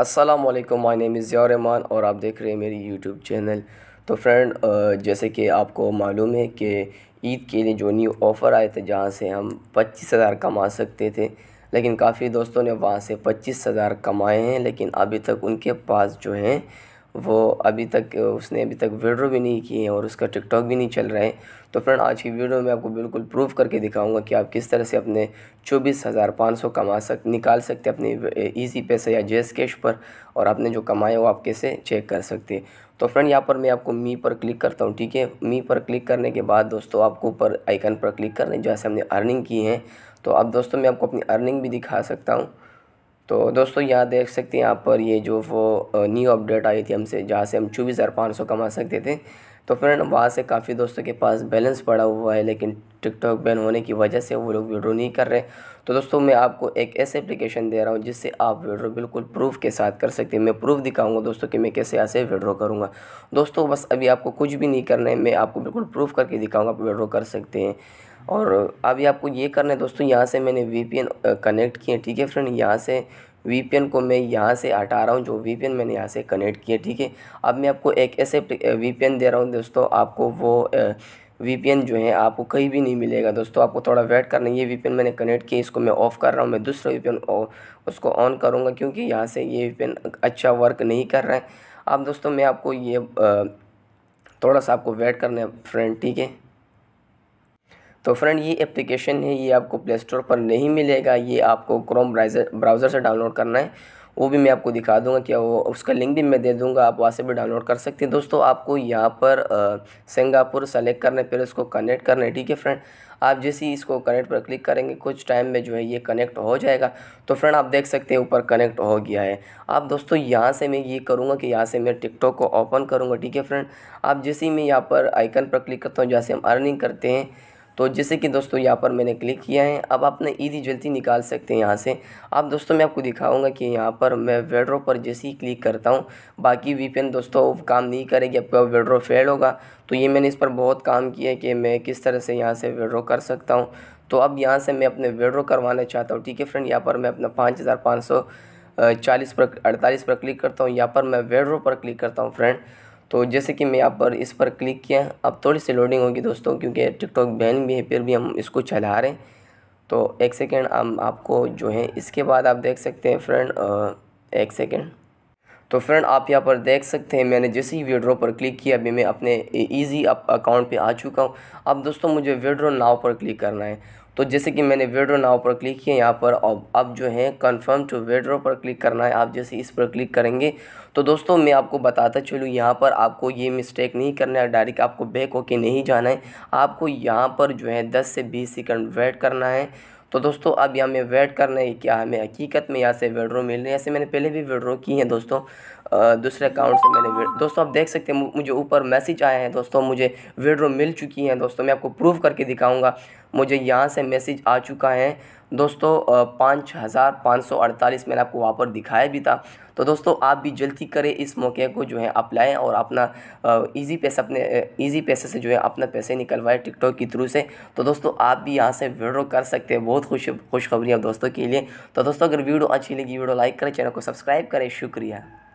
वालेकुम my name is Rahman और आप देख रहे हैं मेरी यूट्यूब चैनल तो फ्रेंड जैसे कि आपको मालूम है कि ईद के लिए जो न्यू ऑफ़र आए थे जहाँ से हम पच्चीस हज़ार कमा सकते थे लेकिन काफ़ी दोस्तों ने वहाँ से पच्चीस हज़ार कमाए हैं लेकिन अभी तक उनके पास जो हैं वो अभी तक उसने अभी तक वीडियो भी नहीं किए हैं और उसका टिकटॉक भी नहीं चल रहा है तो फ्रेंड आज की वीडियो में आपको बिल्कुल प्रूफ करके दिखाऊंगा कि आप किस तरह से अपने चौबीस हज़ार पाँच सौ कमा सक निकाल सकते अपने इजी पैसे या जेस कैश पर और आपने जो कमाए वो आप कैसे चेक कर सकते हैं तो फ्रेंड यहाँ पर मैं आपको मी पर क्लिक करता हूँ ठीक है मी पर क्लिक करने के बाद दोस्तों आपको ऊपर आइकन पर क्लिक जहाँ जैसे हमने अर्निंग की है तो अब दोस्तों मैं आपको अपनी अर्निंग भी दिखा सकता हूँ तो दोस्तों यहाँ देख सकते हैं यहाँ पर ये जो वो न्यू अपडेट आई थी हमसे जहाँ से हम चौबीस हज़ार पाँच सौ कमा सकते थे तो फ्रेंड वहाँ से काफ़ी दोस्तों के पास बैलेंस पड़ा हुआ है लेकिन टिकटॉक बैन होने की वजह से वो लोग विड्रो नहीं कर रहे तो दोस्तों मैं आपको एक ऐसे एप्लीकेशन दे रहा हूँ जिससे आप विड्रो बिल्कुल प्रूफ के साथ कर सकते हैं मैं प्रूफ दिखाऊंगा दोस्तों कि मैं कैसे यहाँ से विड्रो करूँगा दोस्तों बस अभी आपको कुछ भी नहीं करना है मैं आपको बिल्कुल प्रूफ करके दिखाऊँगा आप विड्रो कर सकते हैं और अभी आपको ये करना है दोस्तों यहाँ से मैंने वी कनेक्ट किए ठीक है फ्रेंड यहाँ से वी को मैं यहाँ से हटा रहा हूँ जो वी मैंने यहाँ से कनेक्ट किया ठीक है अब मैं आपको एक ऐसे वी दे रहा हूँ दोस्तों आपको वो ए, एन जो है आपको कहीं भी नहीं मिलेगा दोस्तों आपको थोड़ा वेट करना ये वीपीएन मैंने कनेक्ट किया इसको मैं ऑफ़ कर रहा हूँ मैं दूसरा वीपीएन उसको ऑन करूँगा क्योंकि यहाँ से ये वीपीएन अच्छा वर्क नहीं कर रहा है अब दोस्तों मैं आपको ये थोड़ा सा आपको वेट करना है फ्रेंड ठीक है तो फ्रेंड ये एप्लीकेशन है ये आपको प्ले स्टोर पर नहीं मिलेगा ये आपको क्रोम ब्राउज़र से डाउनलोड करना है वो भी मैं आपको दिखा दूंगा क्या वो उसका लिंक भी मैं दे दूंगा आप वहाँ से भी डाउनलोड कर सकते हैं दोस्तों आपको यहाँ पर सिंगापुर सेलेक्ट करने है फिर कनेक्ट करना है ठीक है फ्रेंड आप जैसे ही इसको कनेक्ट पर क्लिक करेंगे कुछ टाइम में जो है ये कनेक्ट हो जाएगा तो फ्रेंड आप देख सकते हैं ऊपर कनेक्ट हो गया है आप दोस्तों यहाँ से मैं ये करूँगा कि यहाँ से मैं टिकटॉक को ओपन करूँगा ठीक है फ्रेंड आप जैसे ही मैं यहाँ पर आइकन पर क्लिक करता हूँ जहाँ से हम अर्निंग करते हैं तो जैसे कि दोस्तों यहाँ पर मैंने क्लिक किया है अब आपने ईदी जल्दी निकाल सकते हैं यहाँ से अब दोस्तों मैं आपको दिखाऊंगा कि यहाँ पर मैं वेड्रो पर जैसे ही क्लिक करता हूँ बाकी वीपीएन दोस्तों काम नहीं करेगी आपका वेड्रो फेल होगा तो ये मैंने इस पर बहुत काम किया है कि मैं किस तरह से यहाँ से वेड्रो कर सकता हूँ तो अब यहाँ से मैं अपने विड्रो करवाना चाहता हूँ ठीक है फ्रेंड यहाँ पर मैं अपना पाँच हज़ार पाँच सौ चालीस पर अड़तालीस पर क्लिक करता हूँ यहाँ पर मैं वेड्रो पर क्लिक करता हूँ फ्रेंड तो जैसे कि मैं यहाँ पर इस पर क्लिक किया अब थोड़ी सी लोडिंग होगी दोस्तों क्योंकि टिकटॉक बैन भी है फिर भी हम इसको चला रहे हैं तो एक सेकेंड हम आपको जो है इसके बाद आप देख सकते हैं फ्रेंड एक सेकेंड तो फ्रेंड आप यहाँ पर देख सकते हैं मैंने जैसे ही विड्रो पर क्लिक किया अभी मैं अपने ईजी अकाउंट पर आ चुका हूँ अब दोस्तों मुझे विड्रो नाव पर क्लिक करना है तो जैसे कि मैंने वेड्रो नाव पर क्लिक किया यहाँ पर अब अब जो है कंफर्म टू वेड्रो पर क्लिक करना है आप जैसे इस पर क्लिक करेंगे तो दोस्तों मैं आपको बताता चलूँ यहाँ पर आपको ये मिस्टेक नहीं करना है डायरेक्ट आपको बैक होके नहीं जाना है आपको यहाँ पर जो है दस से बीस सेकंड वेट करना है तो दोस्तों अब यहाँ में वेट करना है क्या हमें हकीकत में यहाँ से विड्रो मिल रही है ऐसे मैंने पहले भी विड्रो की हैं दोस्तों दूसरे अकाउंट से मैंने दोस्तों आप देख सकते हैं मुझे ऊपर मैसेज आया है दोस्तों मुझे विड्रो मिल चुकी हैं दोस्तों मैं आपको प्रूफ करके दिखाऊँगा मुझे यहाँ से मैसेज आ चुका है दोस्तों पाँच हज़ार पाँच सौ अड़तालीस मैंने आपको वहाँ पर दिखाया भी था तो दोस्तों आप भी जल्दी करें इस मौके को जो है अप्लाई और अपना इजी पैसे अपने इजी पैसे से जो है अपना पैसे निकलवाए टिकटॉक के थ्रू से तो दोस्तों आप भी यहाँ से वीडियो कर सकते हैं बहुत खुश खुशखबरी है दोस्तों के लिए तो दोस्तों अगर वीडियो अच्छी लगी वीडियो लाइक करें चैनल को सब्सक्राइब करें शुक्रिया